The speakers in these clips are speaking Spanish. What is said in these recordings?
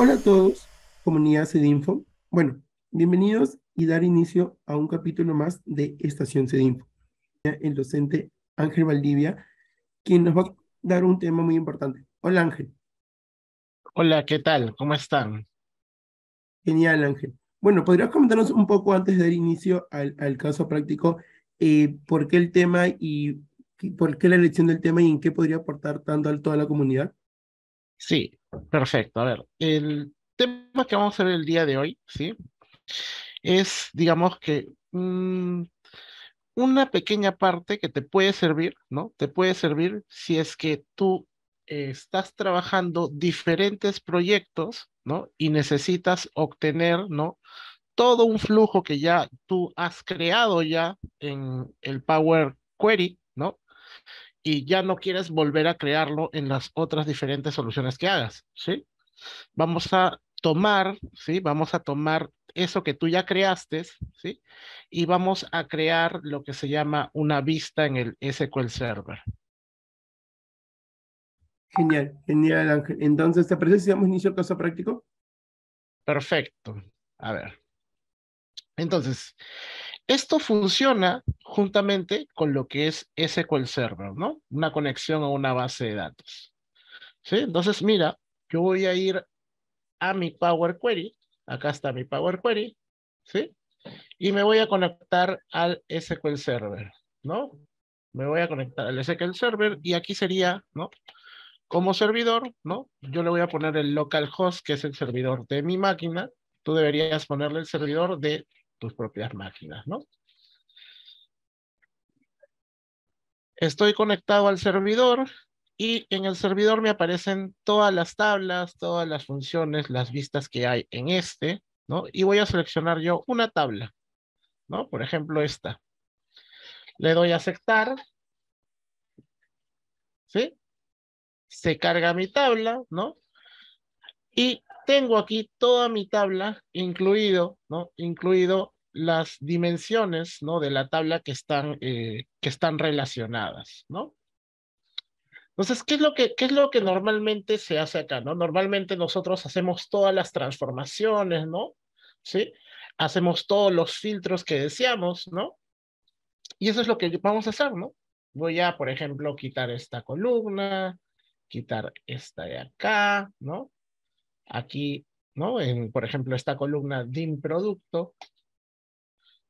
Hola a todos, comunidad Sedinfo. Bueno, bienvenidos y dar inicio a un capítulo más de Estación CEDINFO. El docente Ángel Valdivia, quien nos va a dar un tema muy importante. Hola Ángel. Hola, ¿qué tal? ¿Cómo están? Genial Ángel. Bueno, ¿podrías comentarnos un poco antes de dar inicio al, caso práctico eh, por qué el tema y por qué la elección del tema y en qué podría aportar tanto a toda la comunidad? Sí, Perfecto, a ver, el tema que vamos a ver el día de hoy, ¿sí? Es, digamos que, mm, una pequeña parte que te puede servir, ¿no? Te puede servir si es que tú eh, estás trabajando diferentes proyectos, ¿no? Y necesitas obtener, ¿no? Todo un flujo que ya tú has creado ya en el Power Query, y ya no quieres volver a crearlo en las otras diferentes soluciones que hagas, ¿sí? Vamos a tomar, ¿sí? Vamos a tomar eso que tú ya creaste, ¿sí? Y vamos a crear lo que se llama una vista en el SQL Server. Genial, genial Ángel. Entonces, ¿te parece si damos inicio caso práctico? Perfecto. A ver. Entonces, esto funciona juntamente con lo que es SQL Server, ¿no? Una conexión a una base de datos. ¿Sí? Entonces, mira, yo voy a ir a mi Power Query. Acá está mi Power Query. ¿Sí? Y me voy a conectar al SQL Server, ¿no? Me voy a conectar al SQL Server y aquí sería, ¿no? Como servidor, ¿no? Yo le voy a poner el localhost, que es el servidor de mi máquina. Tú deberías ponerle el servidor de tus propias máquinas, ¿no? Estoy conectado al servidor y en el servidor me aparecen todas las tablas, todas las funciones, las vistas que hay en este, ¿no? Y voy a seleccionar yo una tabla, ¿no? Por ejemplo, esta. Le doy a aceptar. ¿Sí? Se carga mi tabla, ¿no? Y tengo aquí toda mi tabla, incluido, ¿no? Incluido las dimensiones, ¿no? De la tabla que están, eh, que están relacionadas, ¿no? Entonces, ¿qué es, lo que, ¿qué es lo que normalmente se hace acá, no? Normalmente nosotros hacemos todas las transformaciones, ¿no? ¿Sí? Hacemos todos los filtros que deseamos, ¿no? Y eso es lo que vamos a hacer, ¿no? Voy a, por ejemplo, quitar esta columna, quitar esta de acá, ¿no? Aquí, ¿no? En, por ejemplo, esta columna DIM producto,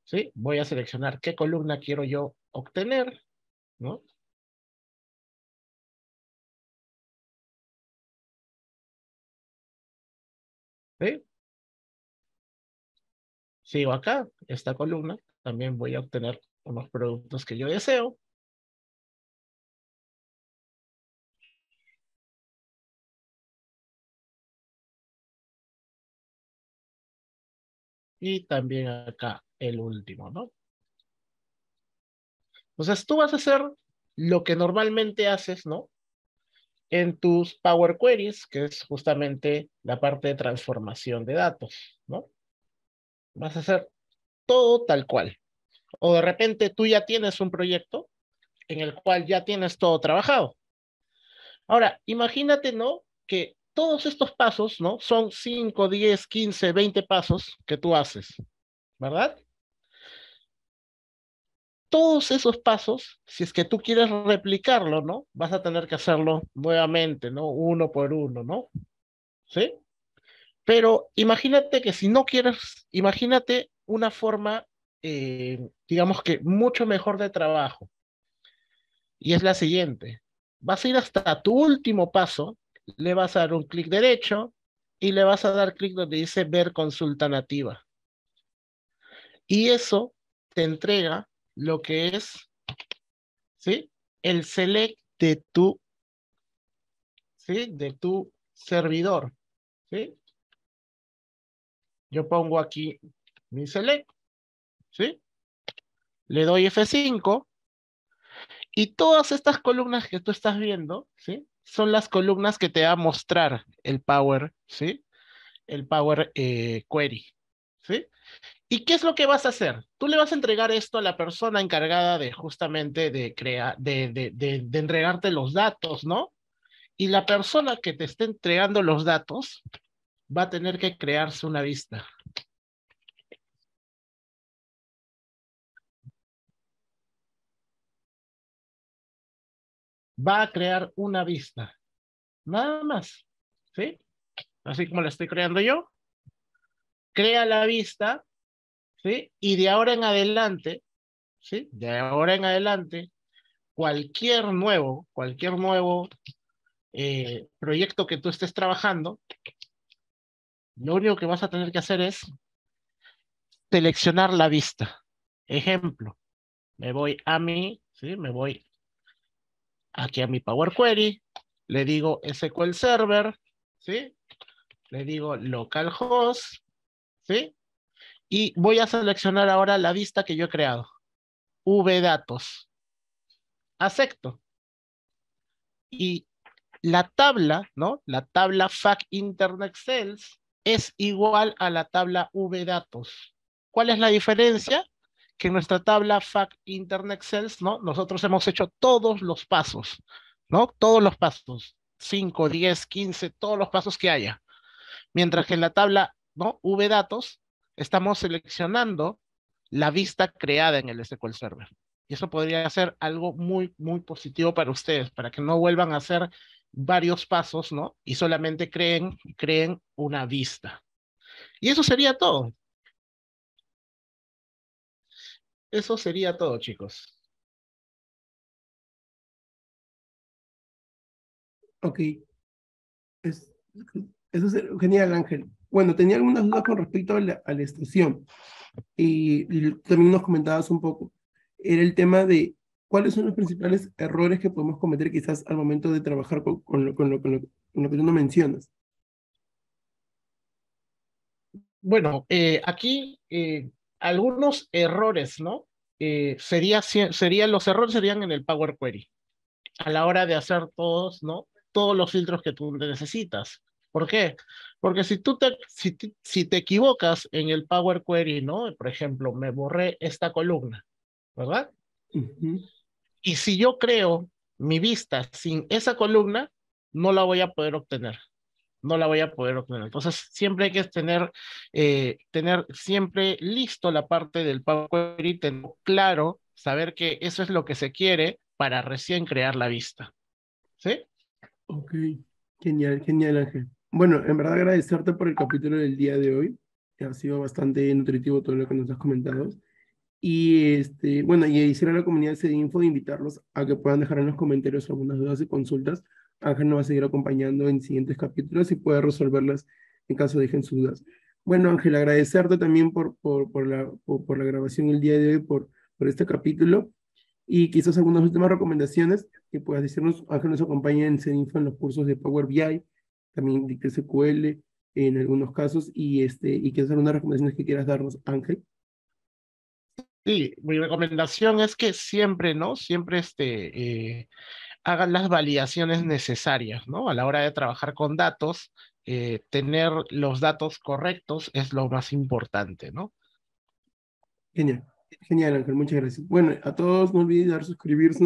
¿sí? Voy a seleccionar qué columna quiero yo obtener, ¿no? ¿Sí? Sigo acá, esta columna, también voy a obtener unos productos que yo deseo. y también acá el último, ¿no? Entonces tú vas a hacer lo que normalmente haces, ¿no? En tus Power Queries, que es justamente la parte de transformación de datos, ¿no? Vas a hacer todo tal cual. O de repente tú ya tienes un proyecto en el cual ya tienes todo trabajado. Ahora, imagínate, ¿no? Que todos estos pasos, ¿no? Son 5, 10, 15, 20 pasos que tú haces, ¿verdad? Todos esos pasos, si es que tú quieres replicarlo, ¿no? Vas a tener que hacerlo nuevamente, ¿no? Uno por uno, ¿no? ¿Sí? Pero imagínate que si no quieres, imagínate una forma, eh, digamos que mucho mejor de trabajo. Y es la siguiente. Vas a ir hasta tu último paso, le vas a dar un clic derecho y le vas a dar clic donde dice ver consulta nativa. Y eso te entrega lo que es, ¿sí? El select de tu, ¿sí? De tu servidor, ¿sí? Yo pongo aquí mi select, ¿sí? Le doy F5 y todas estas columnas que tú estás viendo, ¿sí? son las columnas que te va a mostrar el Power, ¿sí? El Power eh, Query, ¿sí? ¿Y qué es lo que vas a hacer? Tú le vas a entregar esto a la persona encargada de justamente de, crear, de, de, de entregarte los datos, ¿no? Y la persona que te esté entregando los datos va a tener que crearse una vista. va a crear una vista. Nada más. ¿Sí? Así como la estoy creando yo. Crea la vista. ¿Sí? Y de ahora en adelante, ¿sí? De ahora en adelante, cualquier nuevo, cualquier nuevo eh, proyecto que tú estés trabajando, lo único que vas a tener que hacer es seleccionar la vista. Ejemplo, me voy a mí, ¿sí? me voy aquí a mi Power Query, le digo SQL Server, ¿sí? Le digo localhost, ¿sí? Y voy a seleccionar ahora la vista que yo he creado, vdatos. Acepto. Y la tabla, ¿no? La tabla FAC Internet Sales es igual a la tabla vdatos. ¿Cuál es la diferencia? que en nuestra tabla FAC internet sales ¿no? Nosotros hemos hecho todos los pasos, ¿no? Todos los pasos, 5, 10, 15, todos los pasos que haya. Mientras que en la tabla, ¿no? V datos, estamos seleccionando la vista creada en el SQL Server. Y eso podría ser algo muy, muy positivo para ustedes, para que no vuelvan a hacer varios pasos, ¿no? Y solamente creen, creen una vista. Y eso sería todo. Eso sería todo, chicos. Ok. eso es genial, Ángel. Bueno, tenía algunas dudas con respecto a la, instrucción. Y, también nos comentabas un poco. Era el tema de cuáles son los principales errores que podemos cometer quizás al momento de trabajar con, lo, que tú no mencionas. Bueno, eh, aquí eh, algunos errores, ¿no? Eh, sería, los errores serían en el Power Query, a la hora de hacer todos, ¿no? Todos los filtros que tú necesitas. ¿Por qué? Porque si tú te, si, te equivocas en el Power Query, ¿no? Por ejemplo, me borré esta columna, ¿verdad? Y si yo creo mi vista sin esa columna, no la voy a poder obtener no la voy a poder obtener. Entonces, siempre hay que tener, eh, tener siempre listo la parte del Power Query, tener claro, saber que eso es lo que se quiere para recién crear la vista. ¿Sí? Ok, genial, genial Ángel. Bueno, en verdad agradecerte por el capítulo del día de hoy. Ha sido bastante nutritivo todo lo que nos has comentado. Y este, bueno, y decir a la comunidad de Info de invitarlos a que puedan dejar en los comentarios algunas dudas y consultas Ángel nos va a seguir acompañando en siguientes capítulos y puede resolverlas en caso dejen sus dudas. Bueno, Ángel, agradecerte también por, por, la, por, la grabación el día de hoy, por, por este capítulo y quizás algunas últimas recomendaciones que puedas decirnos. Ángel nos acompaña en CENIFA en los cursos de Power BI, también de SQL en algunos casos y, este, y quizás algunas recomendaciones que quieras darnos, Ángel. Sí, mi recomendación es que siempre, ¿no? Siempre este, eh, hagan las validaciones necesarias, ¿no? A la hora de trabajar con datos, eh, tener los datos correctos es lo más importante, ¿no? Genial, genial, Ángel, muchas gracias. Bueno, a todos no olviden dar suscribirse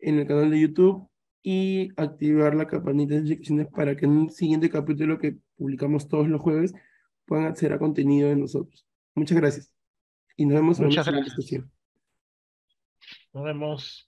en el, canal de YouTube y activar la campanita de notificaciones para que en el siguiente capítulo que publicamos todos los jueves puedan acceder a contenido de nosotros. Muchas gracias. Y nos vemos en la próxima Nos vemos.